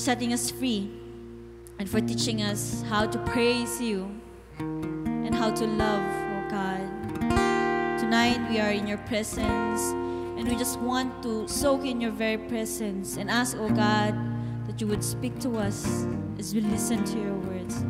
setting us free and for teaching us how to praise you and how to love, oh God. Tonight we are in your presence and we just want to soak in your very presence and ask, oh God, that you would speak to us as we listen to your words.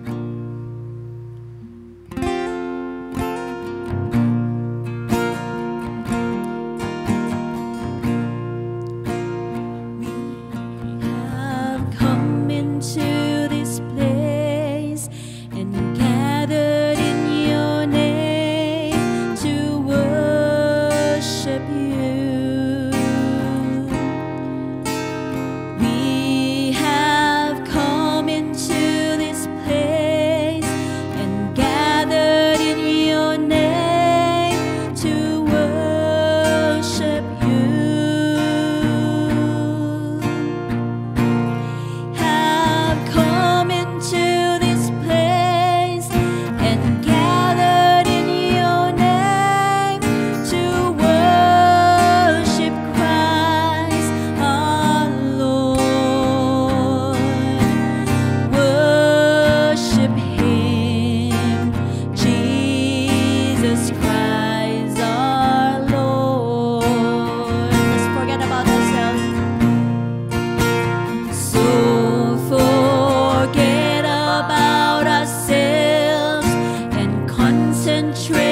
concentrate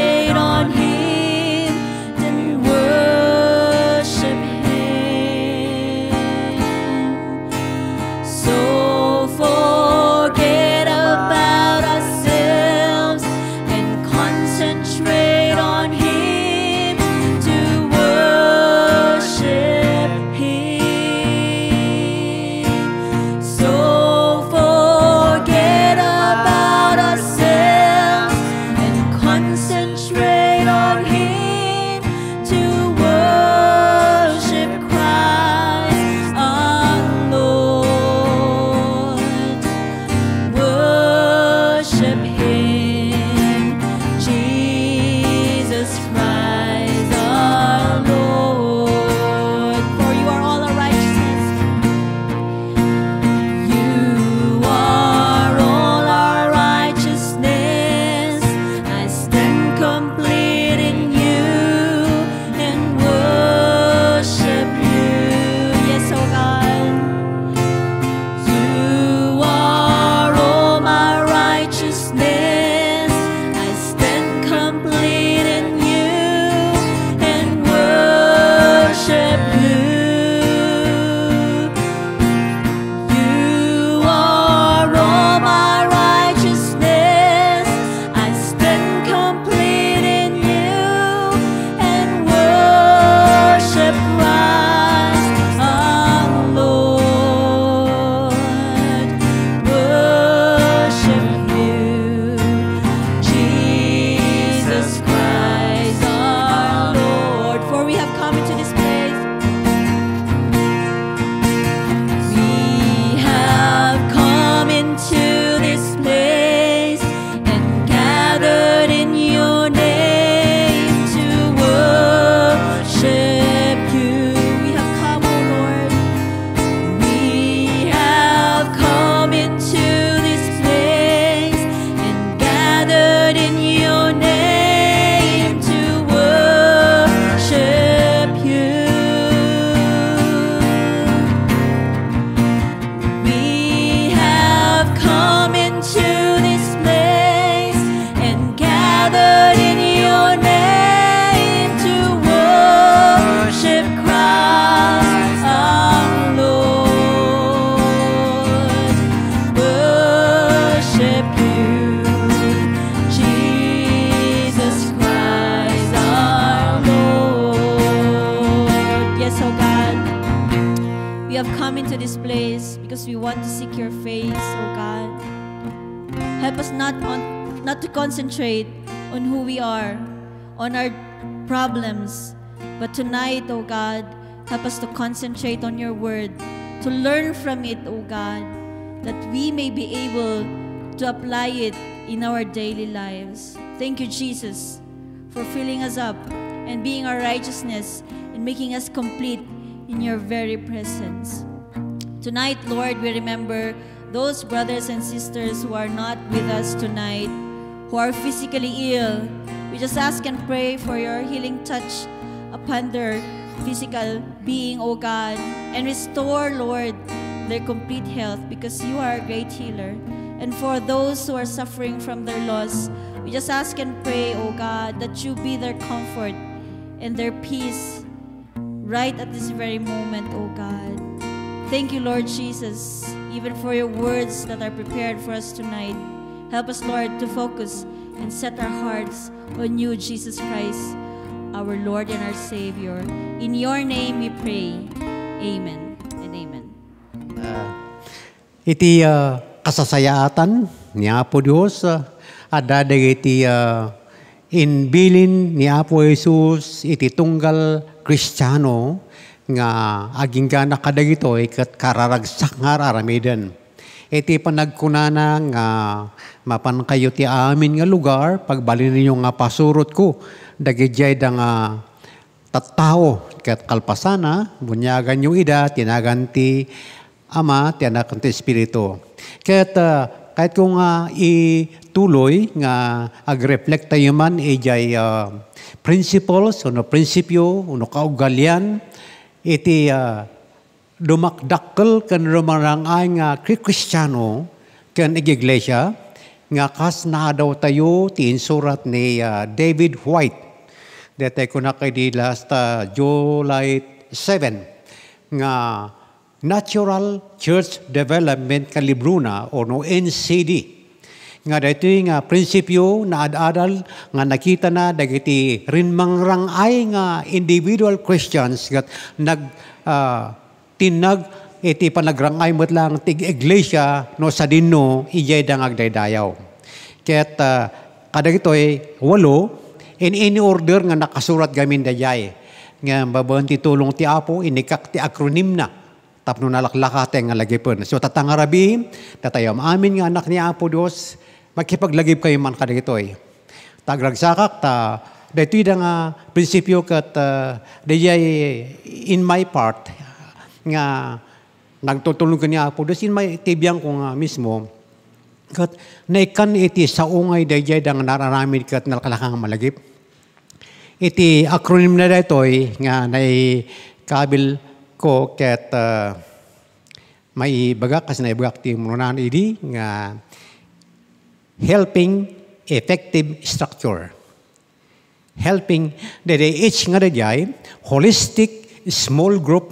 concentrate on who we are, on our problems. But tonight, O oh God, help us to concentrate on your word, to learn from it, O oh God, that we may be able to apply it in our daily lives. Thank you, Jesus, for filling us up and being our righteousness and making us complete in your very presence. Tonight, Lord, we remember those brothers and sisters who are not with us tonight who are physically ill. We just ask and pray for your healing touch upon their physical being, O God, and restore, Lord, their complete health because you are a great healer. And for those who are suffering from their loss, we just ask and pray, O God, that you be their comfort and their peace right at this very moment, O God. Thank you, Lord Jesus, even for your words that are prepared for us tonight. Help us, Lord, to focus and set our hearts on you, Jesus Christ, our Lord and our Savior. In your name we pray. Amen and amen. Uh, iti uh, ah, kasasayaatan ni Apo Diyos uh, ah, adadag iti uh, inbilin ni Apo Jesus iti tunggal Kristiyano nga aging ganakadagito ikat kararagsak nga aramiden. Iti eh, panagkunana nga mapan kayo ti amin nga lugar, pagbalin ninyo nga pasurot ko, dagijay da nga tattao kat kalpasana, bunyagan yung ida, tinaganti Ama, ti Anak, ti Espiritu. ket uh, ah, kahit kung uh, ituloy nga agreflect tayo man ijay eh, uh, ah, principles, ano prinsipyo, uno kaugalian, iti eh, uh, dumakdakkel ken rumarangay nga kristiano ken iglesia nga kas na daw tayo ti insurat ni uh, David White dete ko na kay di last uh, July 7 nga Natural Church Development Kalibruna o no NCD nga daytoy nga prinsipyo na ad-adal nga nakita na dagiti rinmangrangay nga individual Christians nga nag uh, tinag iti panagrangay mo't lang tig iglesia no sa dino ijay dang agdaydayaw. Kaya't uh, ah, kada ito ay walo in any order nga nakasurat gamin dayay. Nga babaan ti tulong ti apo inikak ti akronim na tapno nalaklakate nga lagipon. So tatangarabi tatayom amin nga anak ni apo Dios makipaglagip kayo man kada ito ay. Tagragsakak ta daytoy da nga prinsipyo kat uh, dayay in my part nga nagtutulong kaniya po. Dasin may tibiyang ko nga mismo, kat naikan iti sa ungay dayjay dang nararamid kat nalkalakang malagip. Iti acronym na daytoy nga nai kabil ko ket uh, may bagak kasi na ibagak ti munan idi nga helping effective structure. Helping, dede each nga holistic small group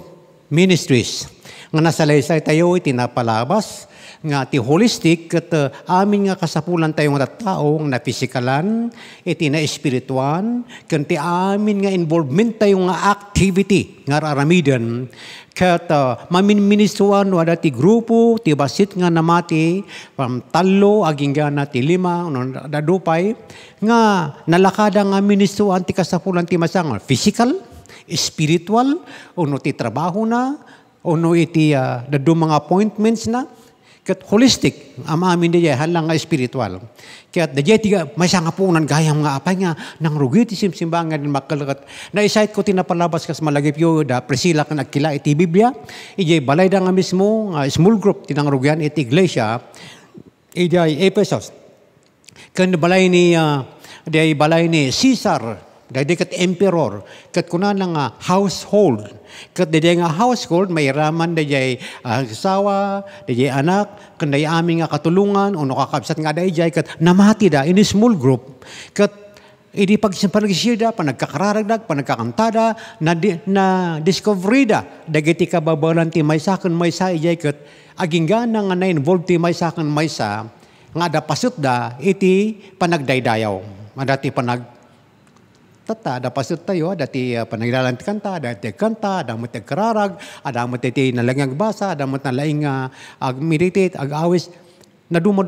ministries nga nasalaysay tayo ay tinapalabas nga ti holistic at uh, amin nga kasapulan tayo nga tao nga napisikalan iti na espirituan ken ti amin nga involvement tayo nga activity nga aramidan ket uh, maminministuan wada ti grupo ti basit nga namati pam tallo agingga na ti lima no dadupay nga nalakada nga ministuan ti kasapulan ti masang physical spiritual, uno ti trabaho na, uno iti uh, ah, dadu mga appointments na, kat holistic, ama amin di halang nga spiritual. Kaya't di jay, tiga, may nga po nan gayam nga apay nga, nang rugi ti simsimbangan ng makalagat. Naisayit ko tinapalabas kas malagip yo, da presila kan nagkila iti Biblia, ijay balay da nga mismo, uh, small group, tinangrugyan iti iglesia, ijay Ephesus. Kan balay ni, uh, di balay ni Caesar, Dagdi kat emperor, kat kunan nga household. Kat didi nga household, may raman da jay uh, ah, sawa, da anak, kan da aming nga katulungan, o nakakabsat nga da jay, kat namati da, in a small group. Kat idi pag panagisirda, panagkakararagdag, panagkakantada, na, di, na discoverida, da, dagiti kababalan ti may sakon may sa ijay kat, agingana nga na-involve ti may sakon may sa, nga da pasut da, iti panagdaydayaw, madati panag tata ada pasut tayo dati uh, ah, panagilalan ti kanta ti kanta adamot ti kararag adamot ti nalangang basa adamot na laing uh, ah, ag meditate ag awis na duma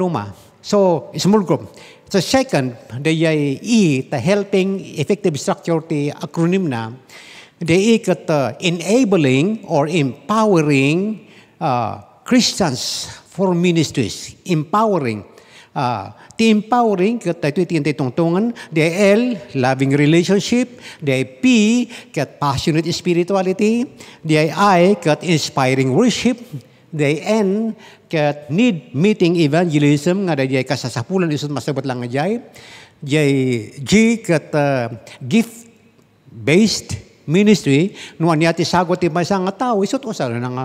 so small group so second the uh, E the helping effective structure ti acronym na the E kat uh, enabling or empowering uh, Christians for ministries empowering uh, The empowering ket tai tuitin te tongtongan, the L, loving relationship, the P, ket passionate spirituality, the I, ket inspiring worship, the N, ket need meeting evangelism, nga day kasasapulan isut masabot lang nga jai, jai G, ket uh, gift based, ministry, no aniati sagot ti bansa nga tao, isot ko sa nang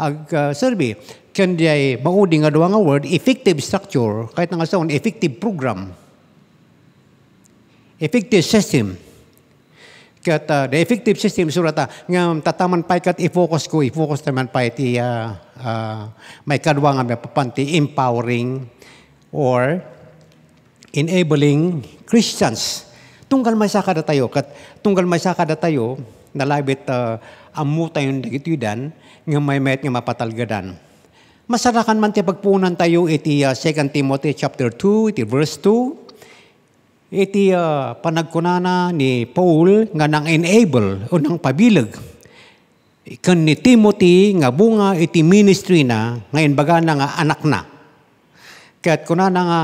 ag survey. Ken diay maudi nga duwa nga word, effective structure, kahit nga saon, effective program. Effective system. kata, uh, the effective system surata nga tataman pay kat i-focus ko, i-focus taman pay ti uh, uh, may kadwa nga may empowering or enabling Christians Tunggal may kada tayo. Kat, tunggal may kada tayo, nalabit uh, ah, amu tayo ng dagituydan, ng may met nga mapatalgadan. Masarakan man ti pagpunan tayo iti uh, ah, 2 Timothy chapter 2, iti verse 2, iti uh, panagkunana ni Paul nga nang enable o nang pabilag kan ni Timothy nga bunga iti ministry na ngayon baga na nga anak na. Kaya't kunana nga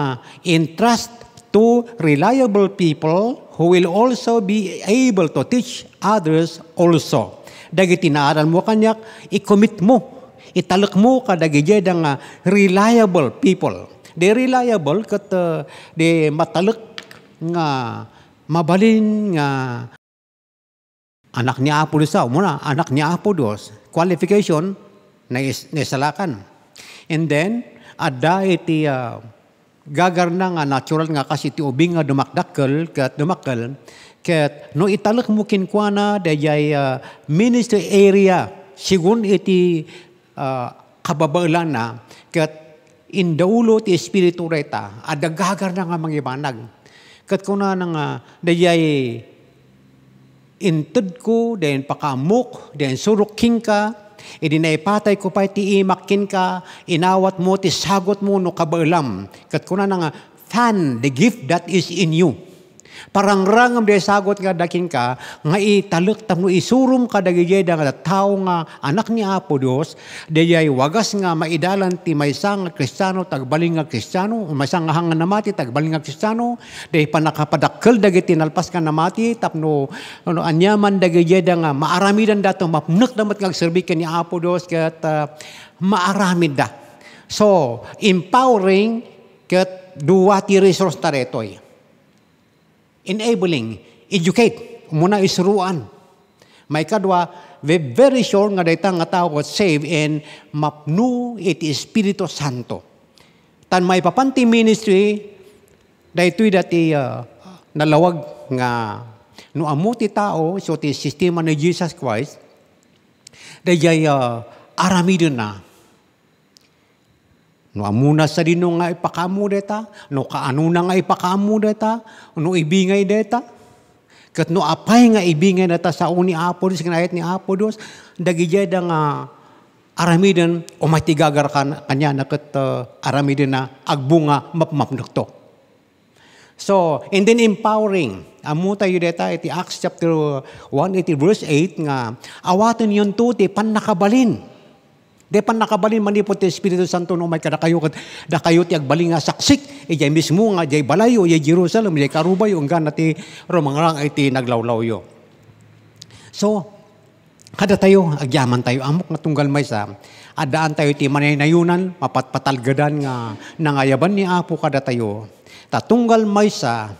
entrust to reliable people who will also be able to teach others also. Dagiti naaral mo kanyak, i-commit mo, italak mo ka dagiti nga ah, reliable people. They reliable kat ah, de they matalak nga mabalin nga anak ni Apo Diyos ah, muna, anak ni Apo Diyos, qualification na, is, na And then, ada iti uh, gagar na nga natural nga kasi ti ubing nga dumakdakkel ket dumakkel ket no italek mukin kuana dayay uh, ministry area sigun iti uh, ah, kababalan na ket indaulo ti espiritu reta adda na nga mangibanag ket kuna nga dayay inted ko dayan pakamuk dayan surok king ka Idinaipatay ko pa iti imakin ka, inawat mo, ti sagot mo, no kabailam. Kat kuna na nga, fan the gift that is in you. Parangrangam de sagot nga dakin ka, nga italak tapno isurum ka dagijay da nga tao nga anak ni Apo Dios, dayay wagas nga maidalan ti maysa nga Kristiyano tagbaling nga Kristiyano, maysa nga hangan mati, tagbaling nga Kristiyano, de panakapadakkel dagiti nalpas ka namati tapno ano anyaman dagijay da nga maaramidan dato mapnek damat nga serbi ni Apo Dios ket uh, ah, maaramid da. So, empowering ket duwa ti resource taretoy enabling, educate, muna isuruan. May kadwa, we very sure nga dayta nga tao was save and mapnu iti Espiritu Santo. Tan may papanti ministry, daytoy dati uh, nalawag nga no amo ti tao so ti sistema ni Jesus Christ, dayay uh, aramidon na No amuna sa dino nga ipakamu deta, no kaanuna nga ipakamu deta, no ibingay deta. Kat no apay nga ibingay deta sa uni apo dos, kinayat ni apo dos, dagijay da nga aramidan o matigagar kan, kanya na kat uh, aramidan na agbunga mapmapnak So, and then empowering. Amo tayo deta iti Acts chapter 1, uh, iti verse 8 nga, awatan yon to ti pan nakabalin Di pan nakabalin manipot ti Espiritu Santo no may kada kayo kadakayot, kayo ti agbalin nga saksik, ijay e, mismo nga, jay balayo, ijay Jerusalem, ijay karubay, yung gana ti romangrang ay ti naglawlaw yo. So, kada tayo, agyaman tayo, amok na tunggal may sa, adaan tayo ti manayunan, mapatpatalgadan nga, nangayaban ni Apo kada tayo, tatunggal may sa,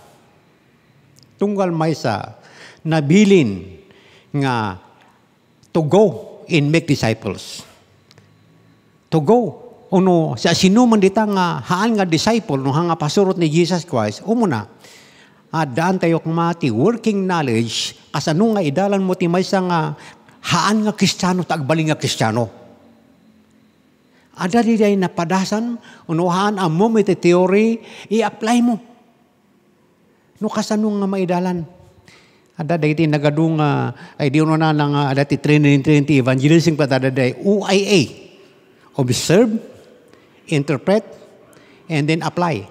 tunggal may sa, nabilin nga, to go and make disciples to go. Uno, sa sinuman dita nga haan nga disciple no hanga pasurot ni Jesus Christ, umuna, uh, ah, daan tayo kumati working knowledge as ano nga idalan mo ti maysa nga haan nga Kristiyano tagbali nga Kristiyano. Ada di day napadasan unuhan ang mo iti theory i-apply mo. No kasano nga maidalan. Ada dagiti nagadung uh, ay di uno na nang uh, ti Trinity Trinity Evangelism patada day UIA observe, interpret, and then apply.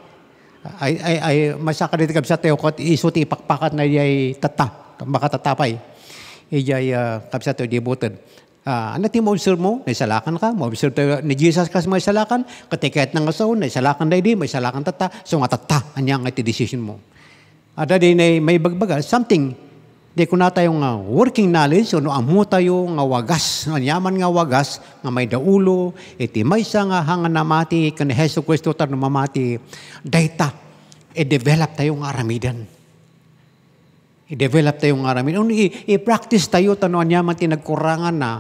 Ay, ay, ay, masakalit kami sa tayo kat iso ti ipakpakat na yay tata, baka tatapay. Iyay uh, kami tayo di butod. Uh, ah, ano ti ma-observe mo? May salakan ka? Ma-observe tayo ni Jesus kas may salakan? Katiket ng asaw, may salakan na hindi, may salakan tata. So nga anya nga iti decision mo. Ada din ay may bagbaga, something Di ko na tayong ah, working knowledge, ano amo tayo nga wagas, nga yaman nga wagas, nga may daulo, iti may sa nga hangan namati, mati, kan Heso Kristo tarno mamati, data, i-develop tayo nga aramidan. I-develop tayo nga aramidan. I-practice tayo, tanuan yaman tinagkurangan na,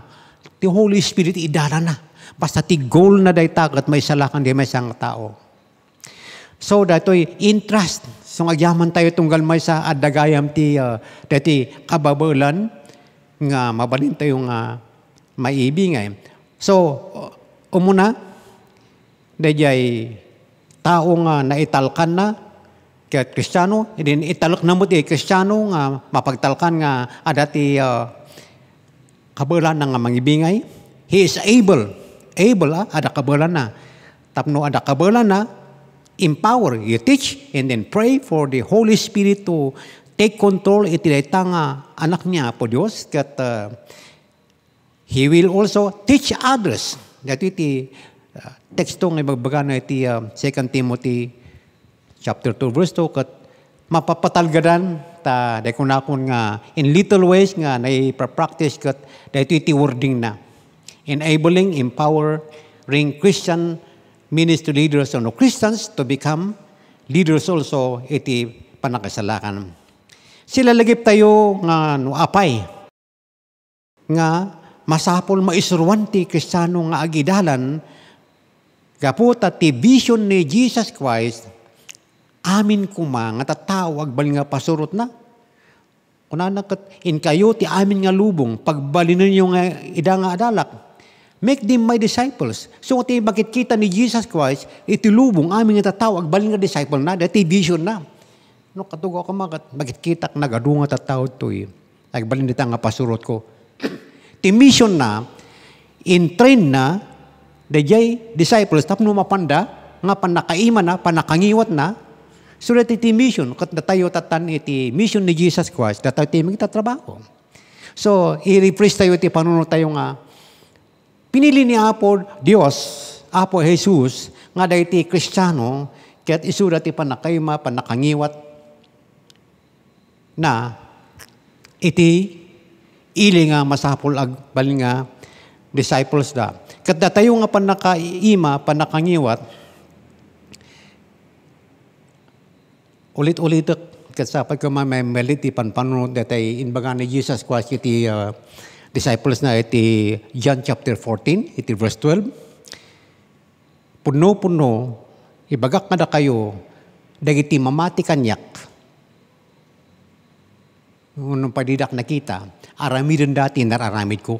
ti Holy Spirit idala na. Basta ti goal na day tagat may salakan di may nga tao. So datoy interest So agyaman tayo tunggal may sa adagayam ti uh, dati kababulan nga mabalin tayo nga eh. uh, maibing ay. So umuna dayay tao nga naitalkan na kaya't kristyano, din italak na mo ti kristyano nga mapagtalkan nga adati uh, kabulan nga mangibingay. He is able. Able, ah, ada kabulan na. Tapno ada kabulan na, empower, you teach, and then pray for the Holy Spirit to take control itinayta nga anak niya po dios that uh, He will also teach others. That iti uh, teksto ibagbaga na iti uh, 2 Timothy chapter 2 verse 2 kat mapapatalgadan ta dekunakon nga in little ways nga nay practice kat dahito iti wording na. Enabling, empowering Christian ministry leaders and Christians to become leaders also iti panakasalakan. Sila lagip tayo nga no apay nga masapol maisuruan ti Kristiyano nga agidalan kaputa ti vision ni Jesus Christ amin kuma nga tatawag bali nga pasurot na kunanak in kayo ti amin nga lubong pagbali ninyo nga ida nga adalak Make them my disciples. So kung tayo makikita ni Jesus Christ, itilubong aming itataw, agbaling nga disciple na, dati vision na. No, katugo ako magat, makikita ka nagadunga tataw to eh. Agbaling nita nga pasurot ko. Ti mission na, in train na, dayay disciples, tapno mapanda, nga panakaima na, panakangiwat na, so that iti mission, kat tayo tatan iti mission ni Jesus Christ, datayo tayo magtatrabaho. So, i-refresh tayo iti panunod tayo nga, Pinili ni Apo Dios, Apo Jesus, nga dayti Kristiyano, kaya't isura ti panakayma, panakangiwat, na iti ili nga masapol ag bali nga disciples da. Kat tayo nga panakaima, panakangiwat, ulit-ulit kat sa pagkamamemeli ti panpanunod datay inbaga ni Jesus kwa iti uh, disciples na iti John chapter 14, iti verse 12. Puno-puno, ibagak na kayo, dagiti mamati kanyak. Nung padidak nakita, aramid ang dati nararamid ko.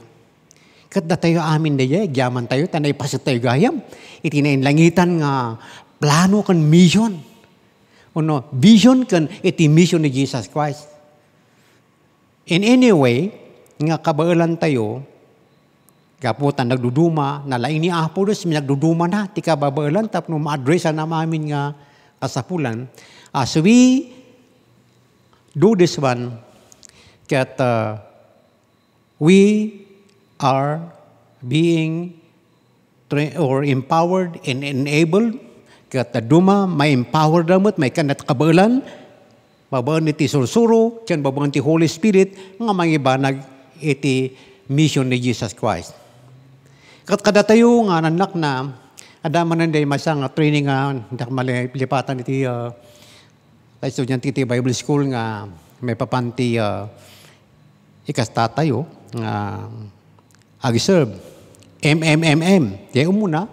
Kat tayo amin na yag, yaman tayo, tanay pasit tayo gayam. Itinain langitan nga plano kan mission. Uno, vision kan iti mission ni Jesus Christ. In any way, nga kabailan tayo, kaputan nagduduma, nalaing ni Apo Diyos, minagduduma na, ti kababailan, tapno ma-addressa na mamin nga kasapulan. As ah, we do this one, that uh, we are being or empowered and enabled kat duma may empowered damot may kanat kabailan babaan ti sursuro, tiyan babaan ti Holy Spirit, nga mangibanag iti mission ni Jesus Christ. Kat tayo nga nanak na adaman nanday masang nga training nga dak malipatan iti uh, ta estudyante iti Bible School nga may papanti uh, ikasta tayo nga uh, agiserve MMMM. Kaya umuna,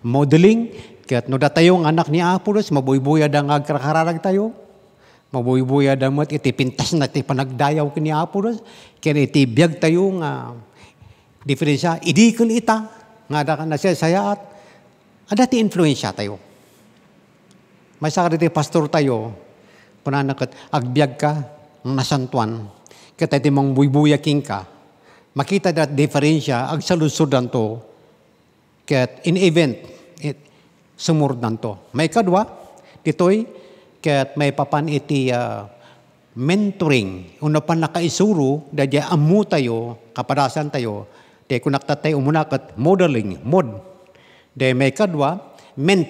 modeling, kaya't no tayo ang anak ni Apolos, mabuy-buya da nga tayo, Mabuybuya damot, iti pintas na iti panagdayaw kini Apo ro. Kaya iti biyag tayo nga diferensya, idikil ita, nga da ka nasasayaat. Ada ti influensya tayo. May sakit iti pastor tayo, punanakot, agbyag ka, nasantuan. Kaya iti mong buybuya king ka, makita dat diferensya, agsalusudan to, kaya in event, it, sumurdan to. May kadwa, dito'y, Kaya't may papan iti uh, mentoring. Uno pa nakaisuro, dadya amu tayo, kapadasan tayo, de kunakta tayo umunakat modeling, mod. De may kadwa, ment.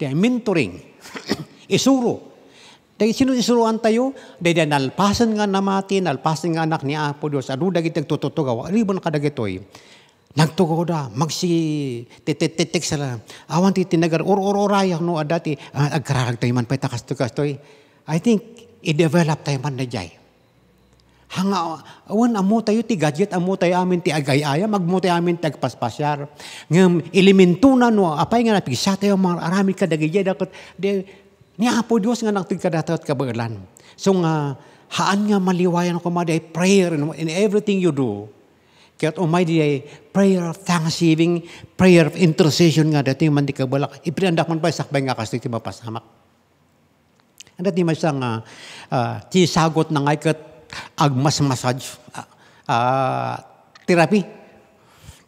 De mentoring. isuro. Dahil sino isuruan tayo? Dahil nalpasan nga namati, nalpasan nga anak ni Apo Diyos. Ano dagit nagtututugaw? Ribon ka dagitoy nagtugoda magsi tetetetek sila awan ti tinagar or or oraya no adati agkarag ah, tayo man petakas tukas toy I think i-develop tayo man na jay hanga awan amo tayo ti gadget amo tayo amin ti agayaya magmo tayo amin ti agpaspasyar ngem elemento na no apay nga napigsa tayo marami ka dagayay dakot de ni Apo Dios nga nagtigkadatot kabalan so nga haan nga maliwayan ko maday prayer in everything you do Kaya't Almighty ay prayer of thanksgiving, prayer of intercession nga dating man di ka balak. Ipriandak man pa sakbay nga kasi ti mapasamak. Ang dati may isang uh, ah, uh, sagot na nga ikat agmas massage, uh, ah, uh, therapy.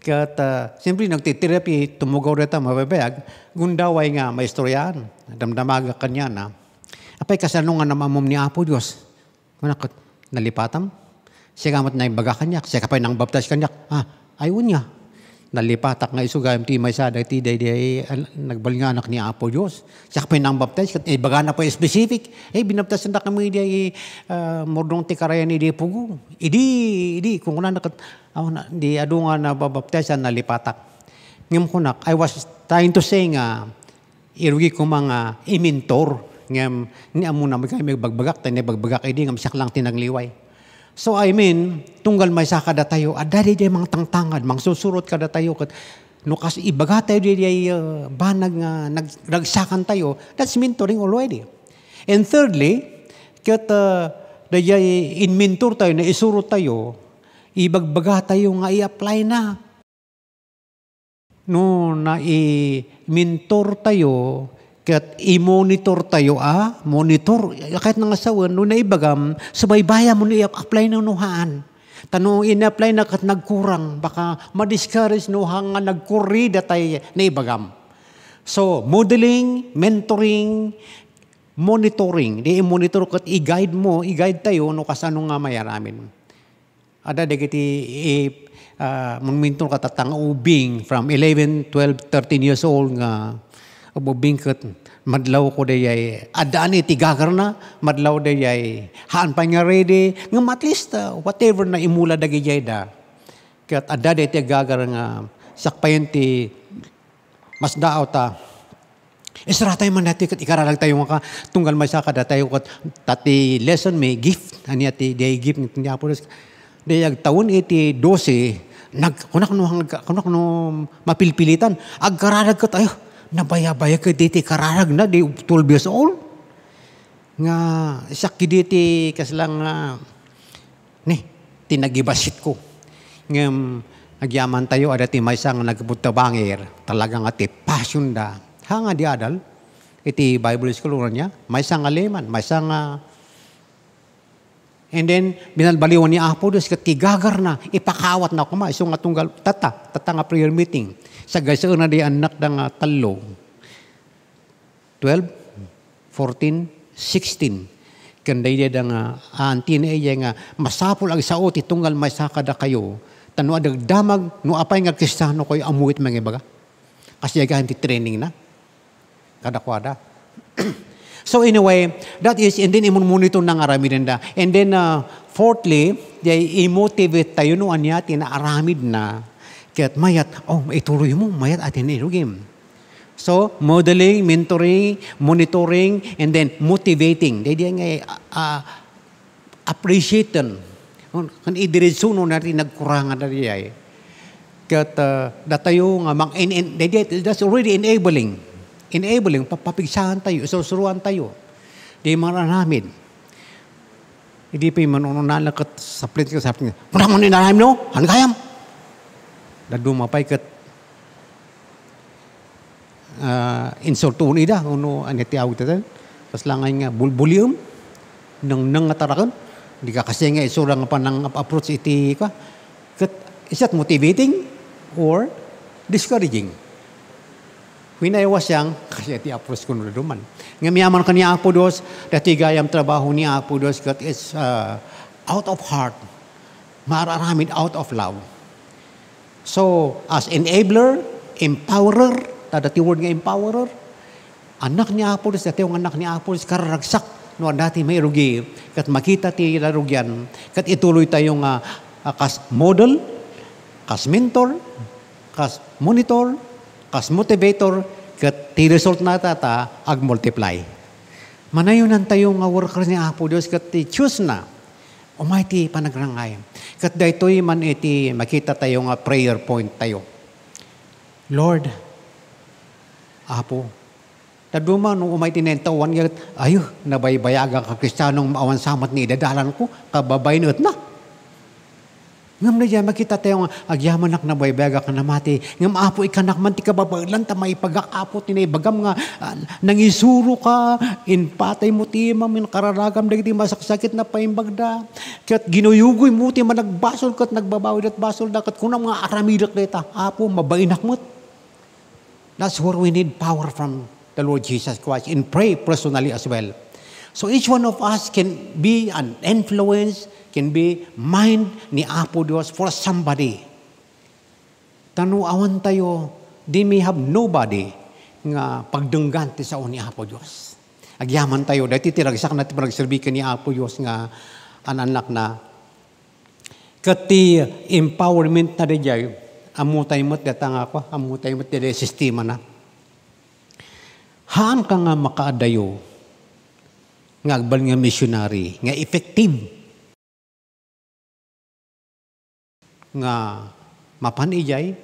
Kaya't uh, ah, simply nagtitherapy, tumugaw rita mababayag, gundaway nga may istoryaan, damdamaga kanya na, apay kasanungan na mamom ni Apo Diyos. Manakot, nalipatam sigamat na ibaga kanyak, sikapay nang baptas kanyak, ah, ayaw niya. Nalipatak nga iso gayam ti may saday ti day day nagbal nga anak ni Apo Diyos. Sikapay nang baptas, kat eh, na po specific, eh binaptas na kami day uh, ah, mordong ti karayan ni Depugo. Idi, idi, kung kuna nakat, oh, na, di adu nga na babaptas, nalipatak. Ngayon ko I was trying to say nga, irugi ko mga imintor, ngam ni amo na magkay bagbagak tani bagbagak edi ngam siyak lang tinagliway So I mean, tunggal may sa kada tayo, adari ah, day mga tangtangan, mga susurot kada tayo, kat, no kas ibaga tayo day uh, ah, banag nga nagsakan tayo, that's mentoring already. And thirdly, kat uh, ah, day in mentor tayo, na isurot tayo, ibagbaga tayo nga i-apply na. No, na i-mentor tayo, Kaya't i-monitor tayo, ah, monitor. Kahit nga asawa, no naibagam, subaybayan mo na i-apply ng nuhaan. Tanong in-apply na kat nagkurang, baka ma-discourage no hanga nagkurida tayo naibagam. So, modeling, mentoring, monitoring. Di i-monitor kat i-guide mo, i-guide tayo no kasano nga mayaramin. Ada dagiti i uh, ah, mentor katatang ubing from 11, 12, 13 years old nga bubingkot madlaw ko dayay adani tigagar na madlaw dayay han pa nga ready nga matleast uh, whatever na imula dagijay da kat adani tigagar nga sakpayan ti mas daaw ta Isra tayo man natin kat ikaralag tayo nga tunggal may sa kada tayo kat tati lesson may gift ani ati day gift ni Tinyapolis dayag taon iti 12 nag kunak no kunak no mapilpilitan agkararag ko tayo na baya ke dito kararag na di tulbi sa all. Nga sakki dito kaslang nga ne, tinagibasit ko. Nga nagyaman tayo ada ti maysa nga nagputa bangir talaga nga ti pasyon da. Hanga di adal iti Bible school niya maysa nga leman maysa nga And then, binalbaliwan ni Apo Diyos, katigagar na, ipakawat na kuma, isong atunggal, tata, tata nga prayer meeting. Sa guys, na di anak na nga talo. 12, 14, 16. Kanday di nga, aantin na iya nga, masapol ang saot, itunggal may sakada kayo. Tanwa damag, no apay nga kristano ko'y amuit mga ibaga. Kasi aga, hindi training na. Kadakwada. So anyway, that is, and then imunmunito ng aramid nanda. And then, uh, fourthly, they motivate tayo no anya, tinaaramid na. Kaya't mayat, oh, ituloy mo, mayat atin irugim. So, modeling, mentoring, monitoring, and then motivating. They diyan nga, uh, uh appreciating. Kan idiretso no natin nagkurangan na diyan. Kaya't, uh, datayo nga, mang, and, and, that's already enabling enabling, papapigsahan tayo, isusuruan tayo. Di maranamin. Hindi pa yung manununala kat sa plate ka sa plate. Muna mo ninanamin no? Hanggayam. Dadumapay kat uh, ah, insultuon ida, ano, ano tiyawag tayo. Tapos lang nga bulbulium, nang nangatarakan. Hindi ka kasi nga isura nga pa ng approach iti ka. Is that motivating or discouraging? Hinayawas siyang, kasi ti apos kun duman. Nga miyaman ka ni Apo Diyos, dati gayam trabaho ni Apo Diyos, that is uh, out of heart. Mararamid out of love. So, as enabler, empowerer, tada ti word nga empowerer, anak ni Apo Diyos, dati yung anak ni Apo Diyos, kararagsak, no, dati may rugi, kat makita ti larugyan, kat ituloy tayong uh, uh, kas model, kas mentor, kas monitor, Kas motivator, kat ti result na tata, ag multiply. Manayunan tayo nga workers ni Apo Diyos, kat ti choose na, ti panagrangay. Kat daytoy man iti eh makita tayo nga prayer point tayo. Lord, Apo, Taduma nung umay tinentawan, ayo, nabaybayagan ka kristyanong maawan samat ni idadalan ko, kababaynot na. Ngam na diyan, makita tayo nga, agyaman na baybaga ka na mati. Ngam apo ikanak man, tika babaglan, tamay pagakapot, inaibagam nga, uh, nangisuro ka, inpatay mo ti, mamin kararagam, dagiti masaksakit na paimbagda. Kaya't ginuyugoy mo ti, managbasol ka't nagbabawid at basol da, kat kunam nga aramidak na ita, apo, mabainak mo't. That's where we need power from the Lord Jesus Christ and pray personally as well. So each one of us can be an influence, can be mind ni Apo Dios for somebody. awan tayo, di may have nobody nga pagdenggante sa ni Apo Dios. Agyaman tayo, dahil titiragsak na titiragserbi ka ni Apo Dios nga ananak na kati empowerment na rin jay, amutay mo't datang ako, amutay mo't di sistema na. Haan ka nga makaadayo, nga agbal nga missionary nga effective nga mapanijay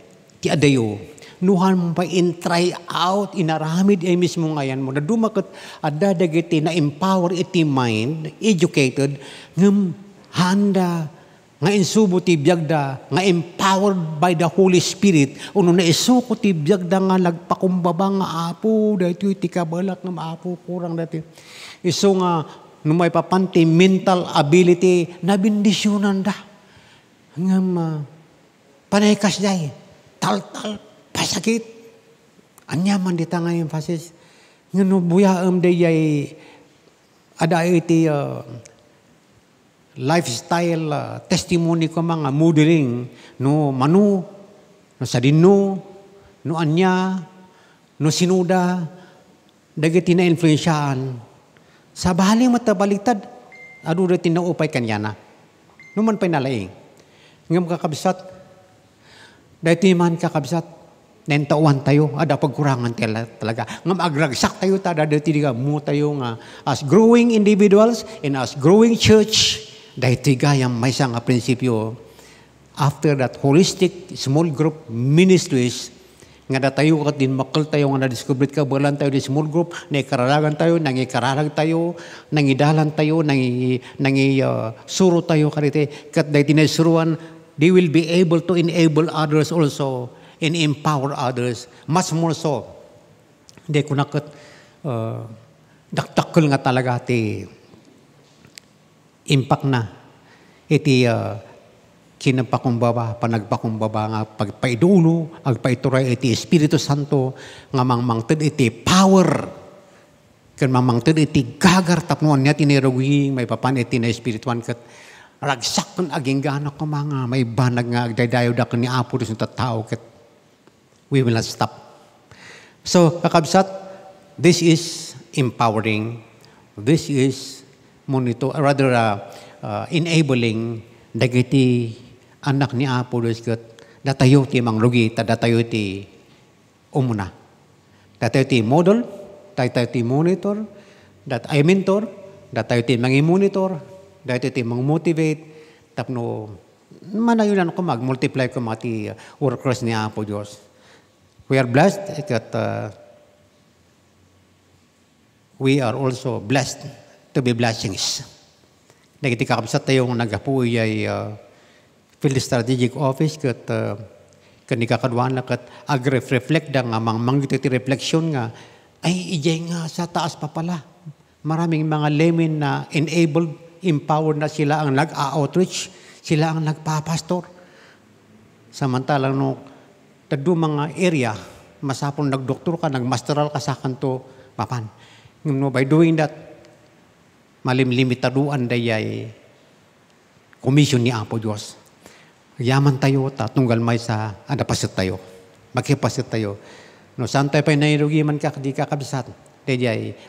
ti adayo nuhan mo pa in try out inaramid ay mismo ngayon mo nadumakot at dadagiti na empower iti mind educated ng handa nga insubo ti biyagda nga empowered by the Holy Spirit uno na isuko ti biyagda nga nagpakumbaba nga apo dahito iti kabalak ng apo kurang dati iso nga no may papanti mental ability na bindisyonan da. Nga ma, panaykas day, tal-tal, pasakit. Anyaman di tangay yung fasis. Nga nubuya am day yay ada iti uh, ah, lifestyle uh, testimony ko mga mudiring no manu, no sadinu, no anya, no sinuda, dagiti na influensyaan sa bahaling matabaligtad, aduray tinang upay kanya na. Numan pa'y nalaing. Ngam kakabsat, dahil timan kakabsat, nentawan tayo, ada pagkurangan talaga. Ngam agragsak tayo, tada dahil tiga mo tayo nga. As growing individuals and as growing church, dahil tiga yung may isang prinsipyo. After that holistic small group ministries, nga tayo kat din makal tayo nga na-discover ka balan tayo di small group na ikaralagan tayo nang ikaralag tayo nang idalan tayo nang nang uh, suro tayo karite kat day tinasuruan they will be able to enable others also and empower others much more so hindi ko uh, daktakol nga talaga ti impact na iti uh, kinapakumbaba, panagpakumbaba nga pagpaidulo, agpaituray iti Espiritu Santo, nga mangmangtid iti power, kan mamangtid iti gagar tapnuan niya tiniruging, may papan iti na Espirituan kat ragsak kun aging ganak ko mga, may banag nga agdaydayo da ni Apo sa tattao kat we will not stop. So, kakabsat, this is empowering, this is monito, rather uh, uh, enabling dagiti anak ni Apolos kat datayo ti mangrugi ta datayo ti umuna. Datayo ti model, datayo ti monitor, dat ay mentor, datayo ti mangi monitor, datayo ti mang motivate tapno manayunan ko mag multiply ko mati uh, workers ni Apo Dios. We are blessed that uh, we are also blessed to be blessings. Nagiti kakabsat tayong nagapuy ay uh, Field Strategic Office kat uh, kanikakadwan na kat agre-reflect da nga mang mangititi reflection nga ay ijay nga sa taas pa pala. Maraming mga laymen na enabled, empowered na sila ang nag-outreach, sila ang nagpapastor. Samantalang no, tadu mga area, masapon nagdoktor ka, nagmasteral ka sa kanto, papan. No, by doing that, malimlimitaduan dayay commission ni Apo Diyos Yaman tayo ta, tunggal may sa adapasit tayo. Makipasit tayo. No, saan tayo pa nairugiman ka, di ka kabisat. Di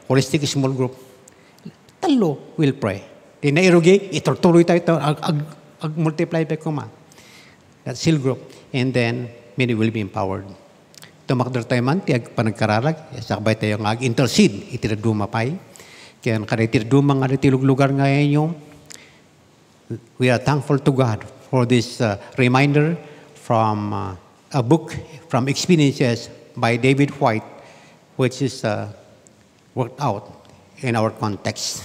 holistic small group. Talo will pray. Di nairugi, itutuloy tayo ito, multiply ag, ag multiply pa kuma. That's seal group. And then, many will be empowered. Tumakdor tayo man, tiag panagkararag, sakbay tayo nga ag-intercede, itinaduma pa'y. Kaya nakaritir duma nga itilog lugar nga inyo. We are thankful to God for this uh, reminder from uh, a book from experiences by David White, which is uh, worked out in our context.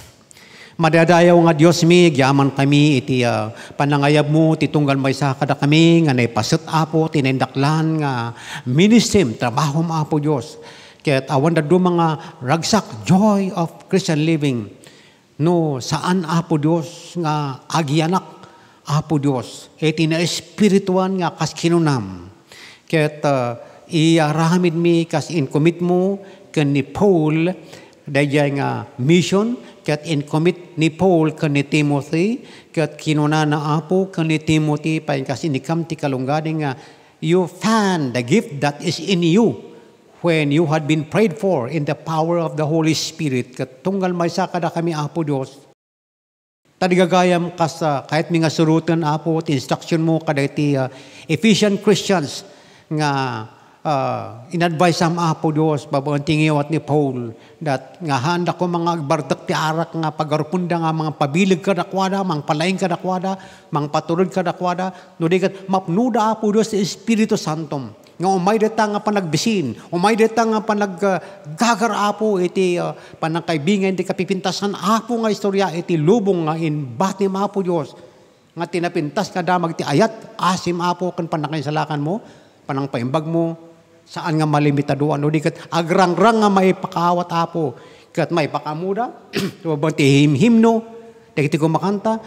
Madadayaw nga Dios mi, gyaman kami iti uh, panangayab mo, titunggal may kada kami, nga naipasot apo, tinindaklan nga ministim, trabaho mo apo Dios. Kaya't awan na mga ragsak, joy of Christian living, no saan apo Dios nga agianak Apo Diyos. Iti e na espirituan nga kas kinunam. Ket uh, iaramid mi kas incommit mo ken ni Paul dayay nga mission ket incommit ni Paul ken ni Timothy ket kinuna na Apo ken ni Timothy pain kas inikam ti kalungganing nga you fan the gift that is in you when you had been prayed for in the power of the Holy Spirit, katunggal may sa kada kami, Apo Diyos, Tadigagayam kas uh, kahit mga surutan apo, instruction mo kadayati uh, ah, efficient Christians nga uh, inadvise am apo Dios babawang tingiwat ni Paul that nga handa ko mga agbardak ti arak nga pagarpunda nga mga pabilig kadakwada mang palaing kadakwada mang patulod kadakwada no di kat mapnuda apo Dios ti Espiritu Santo nga umay deta nga panagbisin umay deta nga panaggagar apo iti uh, ah, panangkaibingan iti kapipintasan apo nga istorya iti lubong nga inbat ni apo Dios nga tinapintas nga damag ti ayat asim apo kan panakaisalakan mo panang paimbag mo saan nga malimitaduan O di kat agrang-rang nga maipakawat apo kat may pakamuda babanti himno, dagiti ko makanta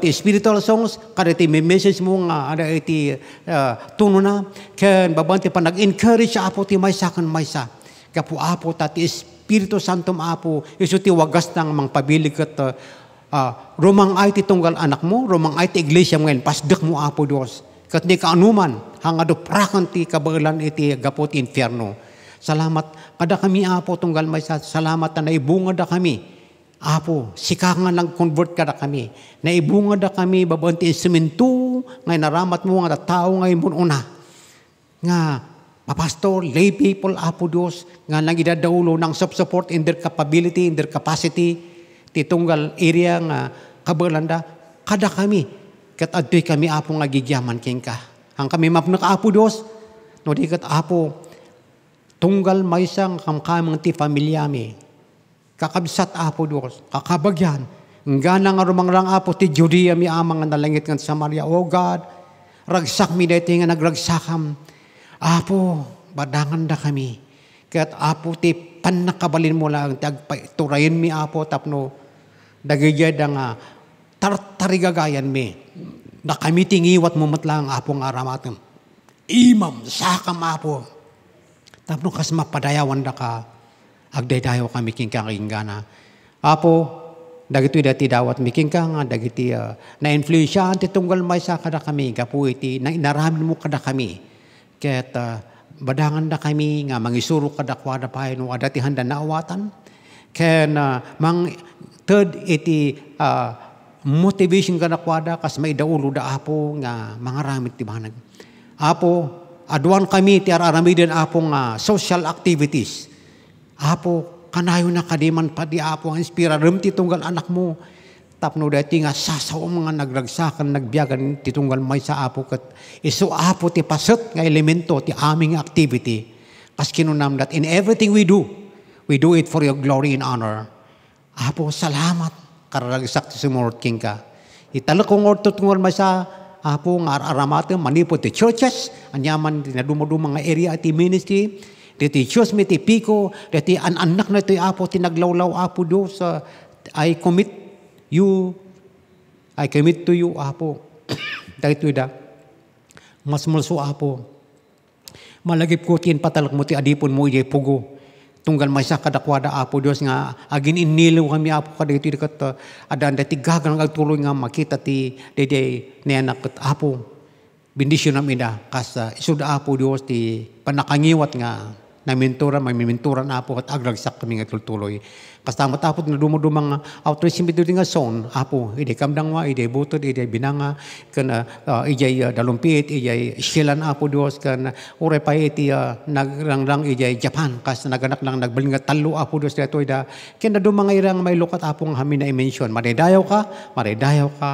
ti spiritual songs kada ti may message mo nga ada iti uh, ah, tuno na ken babanti ti panag encourage apo ti maysa kan maysa kapo apo ta ti Espiritu Santo apo isu ti wagas nang mangpabilig kat uh, uh, rumang ay ti tunggal anak mo romang ay ti iglesia mo ngayon pasdek mo apo Dios Kat di ka hang aduprakan ti kabalan iti gapot infierno. Salamat, kada kami apo tunggal may salamat na naibunga da kami. Apo, sikangan lang convert kada kami. Naibunga da kami, babanti instrumento, ngay naramat mo nga tao ngay una Nga, Papastor, lay people, Apo Diyos, nga nang idadaulo nang support in their capability, in their capacity, ti tunggal area nga kabalanda, kada kami, Kat adoy kami apo nga gigyaman king ka. Ang kami ka apo dos. No di kat apo. Tunggal maysang kamkamang ti pamilya mi. Kakabsat apo dos. Kakabagyan. Ngana nga rumangrang apo ti Judea mi amang nga nalangit ng Samaria. oh God, ragsak mi dati nga nagragsakam. Apo, badangan da kami. Kaya't apo ti panakabalin mo lang. Turayin mi apo tapno. Dagayad nga tartarigagayan mi Nakamiting iwat mo ang apong aramatem. Imam, sakam apo. Tapno kas mapadayawan da ka. Agdaydayo kami king na, Apo, dagiti dati dawat miking ka nga dagiti uh, ah, na influensya anti tunggal may sa kada kami kapu iti na inaramin mo kada kami ket uh, badangan da kami nga mangisuro kada kwada pa no adati handa naawatan ken uh, mang third iti uh, motivation ka kwada kas may daulo da apo nga mga ramit banag. Apo, aduan kami ti araramiden apo nga social activities. Apo, kanayo na kadiman pa di apo ang inspirarem ti tunggal anak mo. Tapno dati nga sasaw mga nagragsakan, nagbiyagan ti tunggal may sa apo kat iso apo ti pasot nga elemento ti aming activity. Kas kinunam dat in everything we do, we do it for your glory and honor. Apo, salamat kararagsak ti sumurtking ka. Italo kong ortotungol tungol sa apo nga araramate manipo ti churches, anyaman na nadumudum mga area ti ministry, Diti Diyos mi ti piko, diti an anak na ti apo, tinaglawlaw apo do sa, I commit you, I commit to you apo. Dito da, ah, mas mulso apo. Malagip ko tin mo ti adipon mo ije pugo. tunggal maisa kada kuada apo Dios nga agin inilaw kami apo kada iti dekat ada anda tiga kan tuloy nga makita ti dede anak ket apo bendisyon amida da kasa isuda apo Dios ti panakangiwat nga na nagmintura, magmimintura na apo at agragsak kami nga tultuloy. Kasama tapo na dumudumang ah, outer simido nga son, apo, ah, ide kamdangwa, ide butod, ide binanga, kan uh, ijay uh, dalumpit, ijay shilan apo duos, kan ure pa iti uh, nagranglang ijay Japan, kas naganak lang nagbalinga talo apo duos dito ida, kina dumang irang may lukat apong hamin na i-mention, maridayaw ka, maridayaw ka,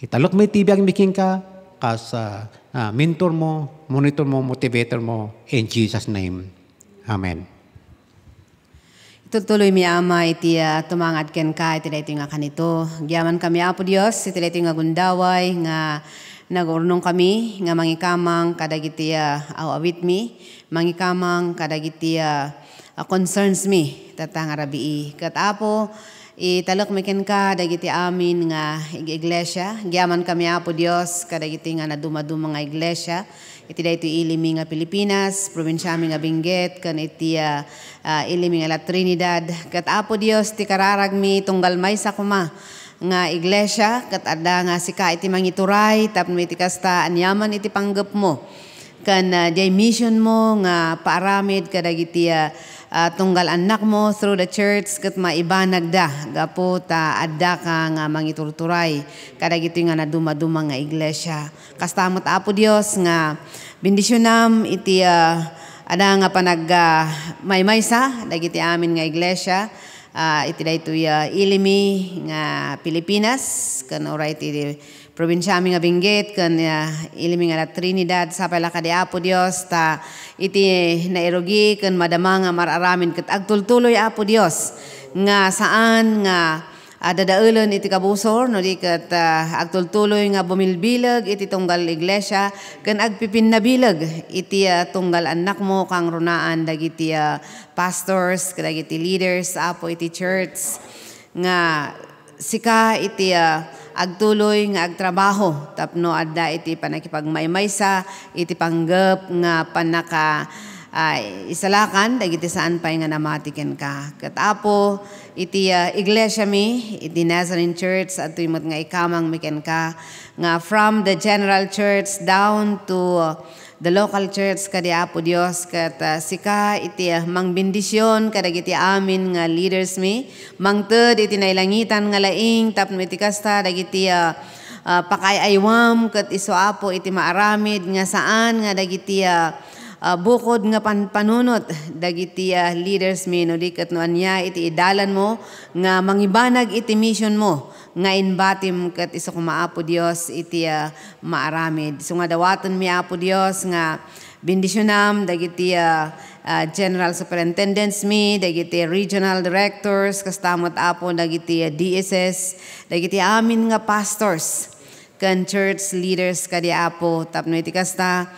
italok may tibiyang miking ka, kas uh, uh, mentor mo, monitor mo, motivator mo, in Jesus' name. Amen. Itutuloy mi ama iti uh, tumangad ken ka iti daytoy nga kanito. Giyaman kami Apo Dios iti daytoy nga gundaway nga nagurnong kami nga mangikamang kadagiti uh, ah, awawit mi, mangikamang kadagiti uh, uh, concerns mi tatang arabii. Katapo Italok mikin ka, dagiti amin nga iglesia. Giyaman kami apo Dios kadagiti nga nadumaduma nga iglesia. Iti da iti ilimi nga Pilipinas, probinsyami nga Benguet, kan iti uh, uh, ilimi nga La Trinidad. Kat apo Dios ti kararag mi tunggal may sa kuma nga iglesia, kat ada nga sika iti mangituray, tapno iti kasta anyaman iti panggap mo. Kan uh, jay mission mo nga paaramid kadagiti uh, uh, tunggal anak mo through the church kat maibanag da gapo ta adda ka nga mangiturturay kada gito nga naduma-duma nga iglesia kastamot apo Dios nga bendisyonam iti uh, ada nga panag uh, maymaysa dagiti amin nga iglesia uh, iti daytoy uh, ilimi nga Pilipinas kan oray iti probinsya aming abinggit, kan uh, iliming ala Trinidad, sa pala Apo Dios, ta iti nairugi, kan madamang mararamin, kat agtultuloy apo Dios, nga saan, nga uh, dadaulan iti kabusor, no di kat uh, agtultuloy nga bumilbilag, iti tunggal iglesia, kan agpipinnabilag, iti uh, tunggal anak mo, kang runaan, dagiti uh, pastors, dagiti leaders, apo iti church, nga sika iti uh, agtuloy nga agtrabaho tapno adda iti panakipagmaymay sa iti panggep nga panaka uh, isalakan dagiti saan pay nga namatiken ka katapo iti uh, iglesia mi iti Nazarene Church at tuymot nga ikamang miken ka nga from the general church down to uh, the local church kadi Apo Dios kat uh, sika iti uh, mangbindisyon kadag iti amin nga leaders mi mangted iti nailangitan nga laing tapno iti kasta dagiti uh, ah, uh, pakayaywam kat iso Apo iti maaramid nga saan nga dagiti uh, uh, bukod nga pan panunot dagiti uh, leaders mi no dikat no anya iti idalan mo nga mangibanag iti mission mo nga inbatim ket iso kumaapo Dios iti uh, maaramid so nga dawaton mi apo Dios nga bindisyonam dagiti uh, uh, general superintendents mi dagiti regional directors kastamot apo dagiti uh, DSS dagiti amin nga pastors kan church leaders kadi apo tapno iti kasta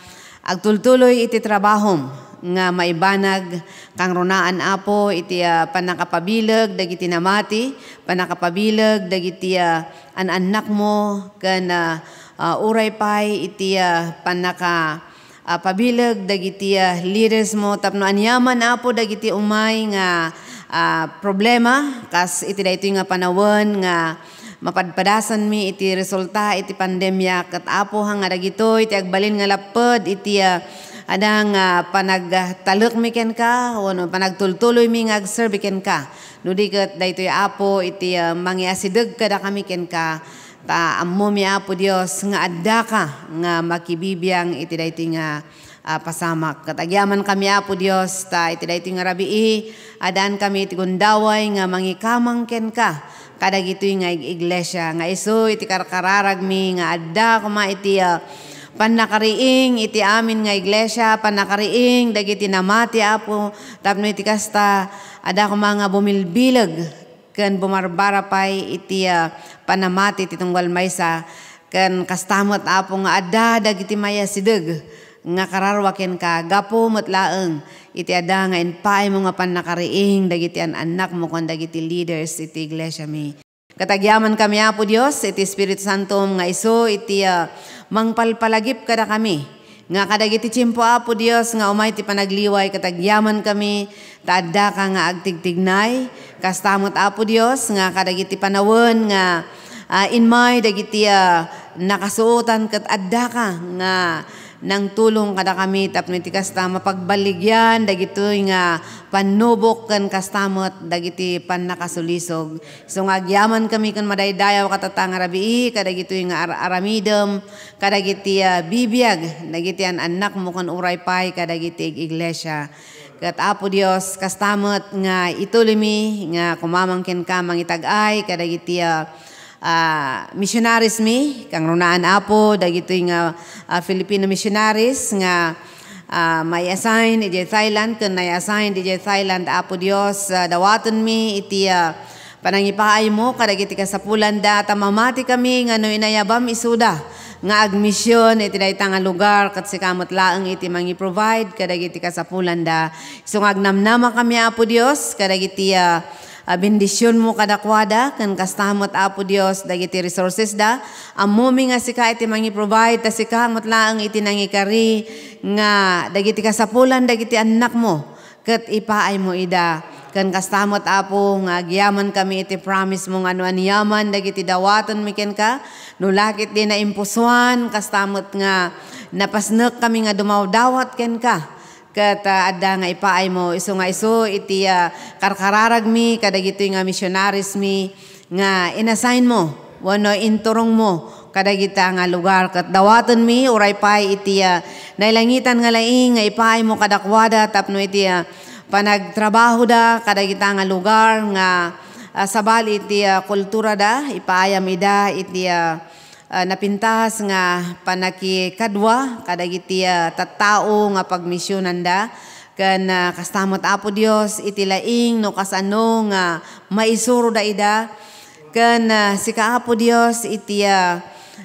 Agtultuloy iti trabahom nga maibanag kang runaan apo iti uh, panakapabilag dagiti namati panakapabilag dagiti uh, ah, an anak mo kan uh, ah, uh, uray pay iti uh, panaka uh, pabilag dagiti uh, leaders mo tapno anyaman apo dagiti umay nga uh, problema kas iti daytoy nga panawen nga uh, mapadpadasan mi iti resulta iti pandemya ket apo hang adagito iti agbalin nga lapod iti uh, adang uh, ah, panagtalek mi ken ka wano panagtultuloy mi nga agserve ken ka nudi ket daytoy apo iti uh, mangiasideg kada kami ken ka ta ammo mi apo Dios nga adda ka nga makibibiyang iti daytoy nga uh, pasamak. Katagyaman kami, Apo Dios, ta iti dayti nga rabii, adan kami iti gundaway nga mangikamang ken ka, kadag ito'y nga iglesia, nga iso iti karkararag nga adda kuma iti uh, ah, panakariing iti amin nga iglesia, panakariing dagiti namati apo, tapno iti kasta, adda ko mga bumilbilag, kan bumarbara pay iti uh, panamati, iti tunggal maysa, kan kastamot apo nga adda dagiti maya sidag nga kararwaken ka, gapo matlaeng, iti ada nga inpay mo nga panakariing, dagiti an anak mo kon dagiti leaders, iti iglesia mi. Katagyaman kami, Apo Dios iti Espiritu Santo nga iso, iti uh, mangpalpalagip kada kami. Nga kadagiti tiyempo, Apo Dios nga umay ti panagliway, katagyaman kami, taadda ka nga agtigtignay, kastamot, Apo Dios nga kadagiti panawon, nga uh, inmay, dagiti uh, nakasuotan, kat ka, nga nang tulong kada kami tapno iti kastama pagbaligyan dagitoy nga panubok ken kastamot dagiti pannakasulisog so nga agyaman kami ken madaydayaw katatanga rabii kadagitoy nga ar aramidem kadagiti uh, ah, bibiyag dagiti an anak mo ken uray pay kadagiti iglesia Kat Apo Dios kastamot nga itulimi nga kumamangken ka mangitag-ay kadagiti uh, uh, missionaries mi, kang runaan apo, dagitoy nga uh, Filipino missionaries nga uh, may assign DJ Thailand, kun may assign DJ Thailand apo Dios uh, dawaton mi iti uh, panangipaay mo kadagiti ka sa pulanda tamamati kami nga no inayabam isuda nga agmisyon iti dayta nga lugar kat si kamot laeng iti mangi provide kadagiti ka sa pulanda so nga agnamnama kami apo Dios kadagiti uh, Abindisyon ah, mo kadakwada, kan kastamot apo Dios dagiti resources da. Amumi nga sika iti mangi provide, ta sika matlaang iti nangikari nga dagiti kasapulan dagiti anak mo. ket ipaay mo ida kan kastamot apo nga agyaman kami iti promise mo nga anuan yaman dagiti dawaton miken ka nulakit di na impuswan kastamot nga napasnek kami nga dumawdawat ken ka kat uh, adda nga ipaay mo iso nga iso iti uh, karkararag mi kadagito nga missionaries mi nga inassign mo wano inturong mo kadagita nga lugar kat dawaton mi uray pay iti uh, nailangitan nga laing nga ipaay mo kadakwada tapno iti uh, panagtrabaho da kadagita nga lugar nga uh, sabal iti uh, kultura da ipaayam ida iti uh, Uh, ah, napintahas nga panakikadwa kada kadagiti uh, ah, tattao nga pagmisyonanda kan uh, kastamot apo Dios iti laing no kasano nga uh, maisuro da ida ken uh, si kaapo Dios iti uh,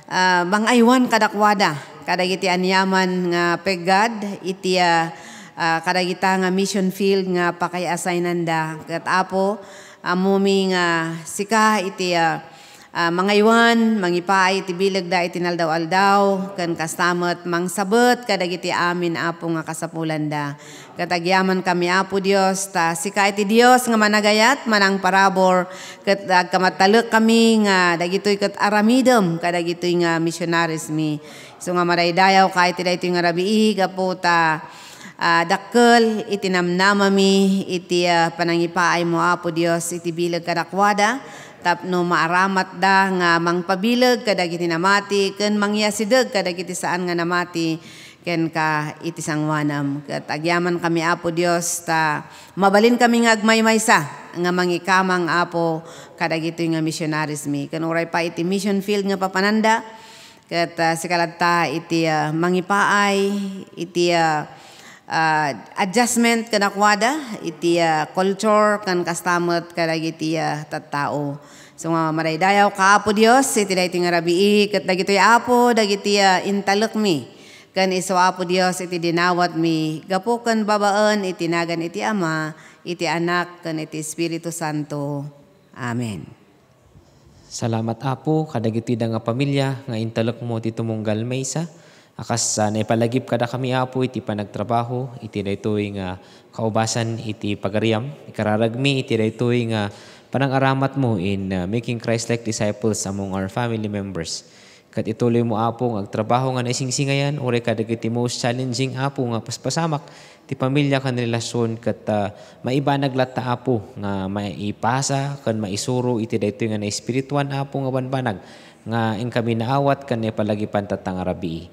uh, bangaywan kadakwada kadagiti anyaman nga peggad iti uh, uh, kadagita nga mission field nga pakay-assignan da kat apo amumi uh, sika iti uh, Uh, ah, mangaywan, mangipaay, tibilag da itinaldaw-aldaw, kan kastamat, mangsabot, kadagiti amin apo nga kasapulan da. Katagyaman kami apo Dios, ta sikay ti Dios nga managayat, manang parabor, kat uh, ah, kamatalok kami nga dagitoy kat aramidom, kadagitoy nga missionaries mi. So nga maraydayaw kahit ila ito nga rabii, gapo ta uh, dakkel itinamnamami iti uh, panangipaay mo apo Dios iti bilag kadakwada tapno maaramat da nga mangpabilag kadag iti namati ken mangyasideg kadag saan nga namati ken ka iti sangwanam ket agyaman kami Apo Dios ta mabalin kami nga agmaymaysa nga mangikamang Apo kadag nga missionaries mi ken uray pa iti mission field nga papananda ket uh, ah, sikalat ta iti uh, mangipaay iti uh, uh, adjustment kanakwada iti uh, culture kan customer kadag iti uh, tattao. So nga maray dayaw ka kaapo Dios iti dayti nga rabii ket dagitoy apo dagiti uh, intalek mi kan iso apo Dios iti dinawat mi gapuken babaen iti nagan iti ama iti anak kan iti Espiritu Santo. Amen. Salamat apo kadagiti da nga pamilya nga intalek mo ti tumunggal maysa Akas uh, naipalagip kada kami apo iti panagtrabaho, iti daytoy nga kaubasan iti pagariyam, ikararagmi iti daytoy nga uh, panangaramat mo in uh, making Christ-like disciples among our family members. Kat ituloy mo apo nga agtrabaho nga naisingsingayan, ore kadag iti most challenging apo nga paspasamak, ti pamilya kan relasyon kat uh, maiba naglata apo nga maipasa kan maisuro iti daytoy nga na espirituan apo nga banbanag nga in naawat kan palagi pantatang arabi.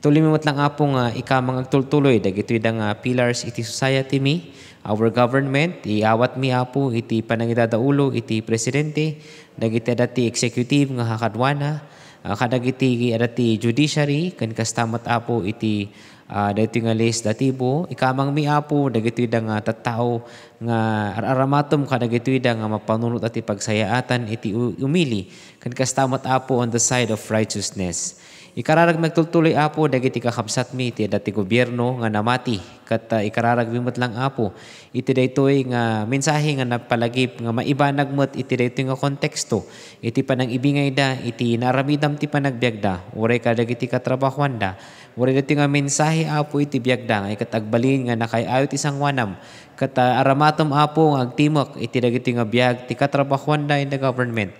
Tulimimot lang apong uh, ikamang agtultuloy, dagito idang uh, ah, pillars iti society mi, our government, iawat mi apo, iti panangidadaulo, iti presidente, dagiti dati executive nga hakadwana, uh, kadagiti dati judiciary, ken kastamat apo iti uh, ah, dagiti nga list datibo, ikamang mi apo, dagito idang uh, tattao nga araramatom kadagito idang nga mapanunot at pagsayaatan iti umili, ken kastamat apo on the side of righteousness Ikararag magtultuloy apo dagiti kakabsatmi ti dati gobyerno nga namati kat uh, ikararag bimot lang apo iti daytoy nga mensahe nga napalagip nga maiba met iti daytoy nga konteksto iti panang ibingay da iti naramidam ti panagbiagda uray ka dagiti katrabahuan da uray dati nga mensahe apo iti biagda nga ikatagbalin nga nakayayo ti sangwanam kat uh, aramatom apo nga agtimok iti dagiti nga biag ti katrabahuan da in the government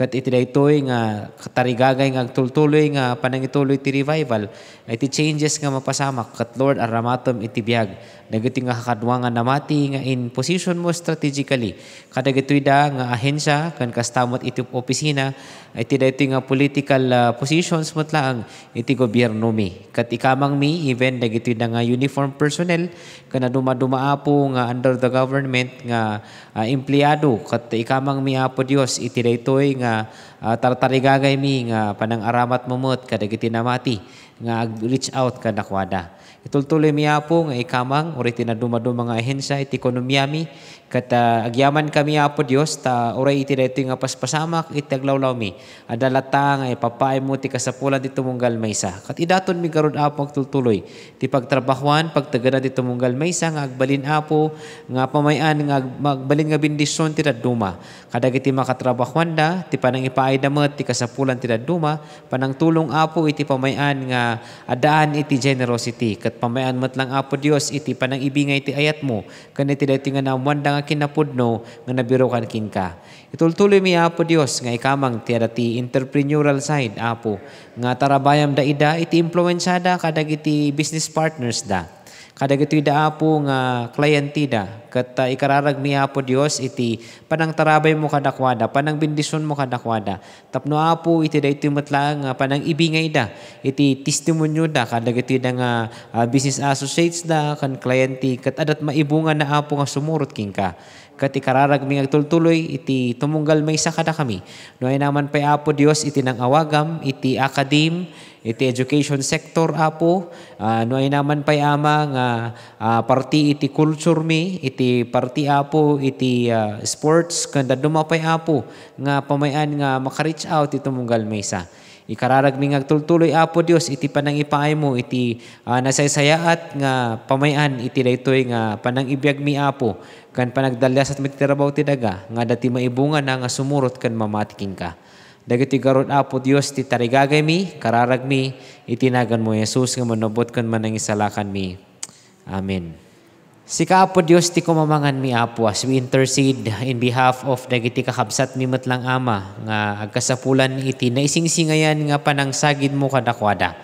Kat iti daytoy nga katarigagay nga agtultuloy nga panangituloy ti revival. Iti changes nga mapasamak. Kat Lord aramatom iti biag Dagiti nga hakadwangan na mati nga in position mo strategically. Kadagitoy da nga ahensya kan kastamot iti opisina iti dito nga political uh, positions mo tlaang iti gobyerno mi. Kat ikamang mi even dagitoy da nga uniform personnel kana apo nga under the government nga uh, empleyado kat ikamang mi apo Dios iti daytoy nga uh, tartarigagay mi nga panang aramat mumot kadagiti namati nga reach out kadakwada. Itultuloy miya apo nga ikamang, uri tinadumado mga ahensya, iti ekonomiyami, kata ah, agyaman kami apo Dios ta oray iti daytoy nga paspasamak iti aglawlaw mi adalata nga ipapaay mo ti kasapulan ti tumunggal maysa kat idaton mi karon apo agtultuloy ti pagtrabahuan pagtagana ti tumunggal maysa nga agbalin apo nga pamayan nga agbalin nga bendisyon ti daduma kadagiti makatrabahuan da ti panang ipaay damet ti kasapulan ti daduma panang tulong apo iti pamayan nga adaan iti generosity Kat pamayan mat lang apo Dios iti panang ibingay ti ayat mo. Kani ti dati nga namuan nga kinapudno nga nabiro kan king ka. Itultuloy mi apo Dios nga ikamang ti ti entrepreneurial side apo. Nga tarabayam da ida iti impluensyada kadag iti business partners da Kadag iti daapo nga kliyentida kat uh, ikararag niya po Dios iti panang tarabay mo kadakwada, panang bendisyon mo kadakwada. Tapno apo iti da iti matlaang uh, panang ibingay da, iti testimonyo da, kada iti da nga uh, business associates da, kan kliyente, kat adat maibungan na apo nga sumurot king ka kati ikararag mi agtultuloy iti tumunggal may sa kada kami. No ay naman pay apo Dios iti nang awagam iti akadim iti education sector apo uh, ah, no ay naman pay ama nga uh, parti iti culture mi iti parti apo iti uh, sports kanda dumapay apo nga pamayan nga maka out iti tumunggal may sa. Ikararag mi nga tultuloy apo Dios iti panangipay mo iti uh, nasaysayaat nga pamayan iti daytoy nga panangibiyag mi apo kan panagdalyas at mitirabaw ti daga nga dati maibunga na nga sumurot kan mamatiking ka. Dagiti garon apo Dios ti tarigagay mi, kararag mi, itinagan mo Jesus nga manobot kan manang isalakan mi. Amen. Si Kaapo Dios ti kumamangan mi Apo as we intercede in behalf of dagiti kakabsat mi matlang ama nga agkasapulan iti naisingsingayan nga panangsagid mo kadakwada.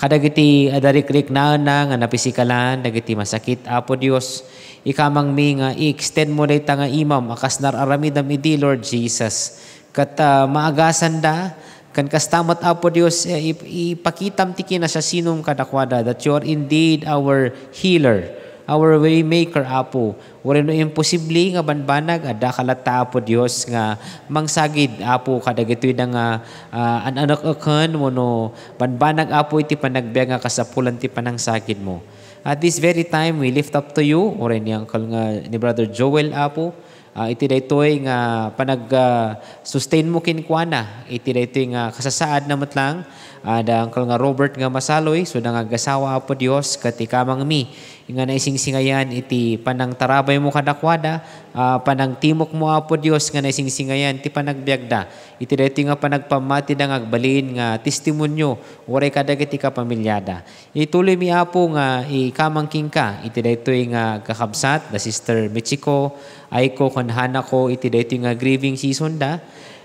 Kadagiti adarikrik na na nga napisikalan dagiti masakit Apo Dios ikamang mi nga i-extend mo day nga imam akas nararamidam idi Lord Jesus kat uh, maagasan da kan kastamat apo Dios eh, ipakitam ti kina sa sinong kadakwada that you are indeed our healer our way maker apo. Wala no imposible nga banbanag ada kalata apo Dios nga mangsagid apo kadagitoy na nga uh, ah, anak akan mo no banbanag apo iti panagbiag nga kasapulan ti panangsagid mo. At this very time we lift up to you or ni uncle nga ni brother Joel apo uh, iti daytoy nga panag uh, sustain mo kuana iti daytoy nga kasasaad na matlang ada uh, uncle nga Robert nga masaloy so nga gasawa apo Dios kati kamang mi nga na isingsingayan iti panang tarabay mo kadakwada, uh, panang timok mo apo Dios nga na isingsingayan ti panagbiagda. Iti daytoy nga panagpamati da agbalin nga testimonyo uray kadagiti kapamilyada. Ituloy mi apo nga ikamangking ka iti daytoy nga kakabsat da Sister Michiko, Aiko kanhana ko iti daytoy nga grieving season da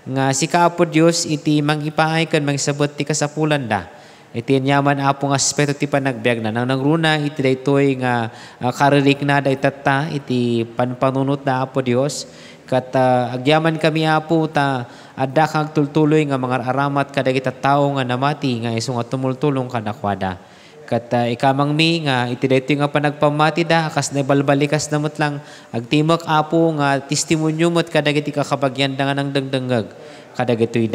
nga si apo Dios iti mangipaay kan mangsabot ti kasapulan da iti apo nga aspeto ti panagbiag na. Nang nangruna iti daytoy nga uh, ah, karirik na daytata iti panpanunot na apo Dios kat uh, agyaman kami apo ta adda ah, kang tultuloy nga mga aramat kada kita tao nga namati nga iso nga tumultulong kadakwada Kat uh, ikamang mi nga iti daytoy nga panagpamati da kas na balbalikas namot lang agtimak apo nga testimonyo met kada iti kakabagyan da nga nang dengdengag kada gitoy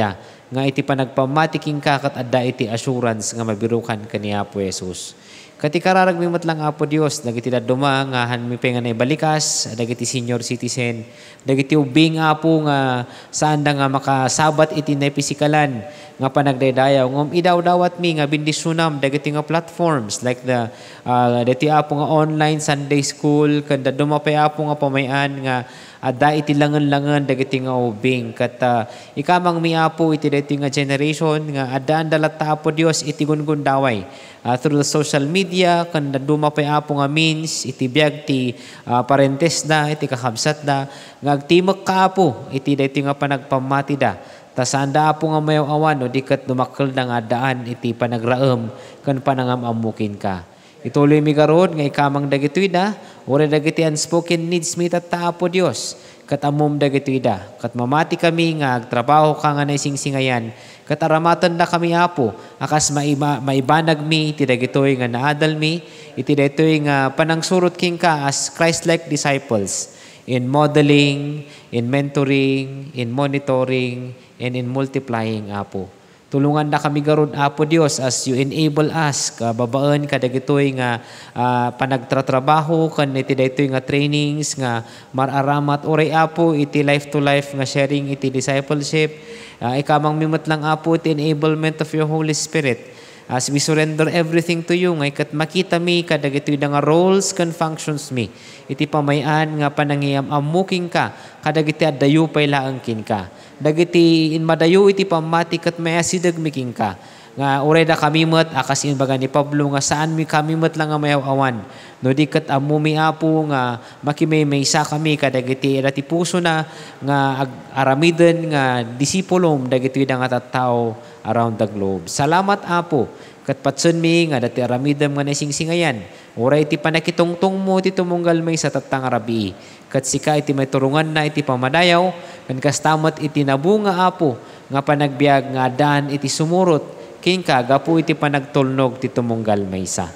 nga iti panagpamatiking kakat adda iti assurance nga mabirukan kaniya po Jesus. Kati kararag mi matlang Apo Dios dagiti daduma nga hanmi nga naibalikas dagiti senior citizen dagiti ubing Apo nga saan nga makasabat iti napisikalan nga panagdaydayaw Ngum idaw-dawat mi nga bindisunam dagiti nga platforms like the uh, dagiti Apo nga online Sunday school kada dumapay Apo nga pamayan nga adda iti langan-langan dagiti nga ubing ket uh, ah, ikamang miapo iti daytoy nga generation nga addaan dalata po Dios iti gungundaway uh, through the social media kan dumapay apo nga means iti biag ti uh, parentes da iti kakabsat da nga agtimek ka apo iti daytoy nga panagpamati da ta sanda apo nga mayaw awan no diket dumakkel da nga daan iti panagraem kan panangamamukin ka Ituloy mi karon nga ikamang dagitoyda, ah. uri dagiti unspoken needs mi tatta Dios. Katamum amom dagitoyda, ah. kat kami nga agtrabaho ka nga naisingsingayan, kat aramatan na kami Apo, akas maiba, maibanag mi iti dagitoy nga naadal mi, iti dagitoy nga panangsurot king ka as Christ-like disciples in modeling, in mentoring, in monitoring, and in multiplying Apo. Tulungan na kami garon Apo Dios as you enable us kababaan kada gitoy nga uh, panagtratrabaho kan iti daytoy nga trainings nga mararamat oray Apo iti life to life nga sharing iti discipleship uh, ah, ikamang mimot lang Apo iti enablement of your Holy Spirit As we surrender everything to you, ngay kat makita mi, kadag ito'y nga roles and functions mi. Iti pamayaan nga panangiyam amuking ka, kadag iti adayo pay laangkin ka. Dagiti in madayo iti pamati kat may asidag miking ka. Nga uray da kamimat, akas baga ni Pablo, nga saan mi kami kamimat lang nga mayawawan. No di kat amumi apo nga makimay may isa kami kadagiti dati puso na nga aramiden nga disipulom dagiti da nga tattao around the globe. Salamat Apo, katpatsun mi nga dati aramidam nga nasingsingayan, uray iti panakitungtong mo ti tumunggal may sa tatang arabi, kat sika iti may turungan na iti pamadayaw, kan kastamat iti nabunga Apo, nga panagbiag nga daan iti sumurot, king kagapo iti panagtulnog ti tumunggal may sa.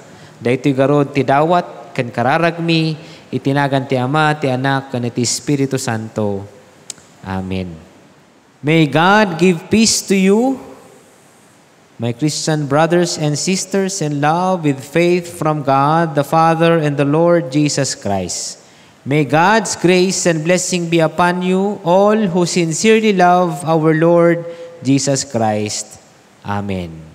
Dahito garod ti dawat, kan kararagmi, itinagan ti Ama, ti Anak, kan iti Espiritu Santo. Amen. May God give peace to you My Christian brothers and sisters, in love with faith from God the Father and the Lord Jesus Christ. May God's grace and blessing be upon you, all who sincerely love our Lord Jesus Christ. Amen.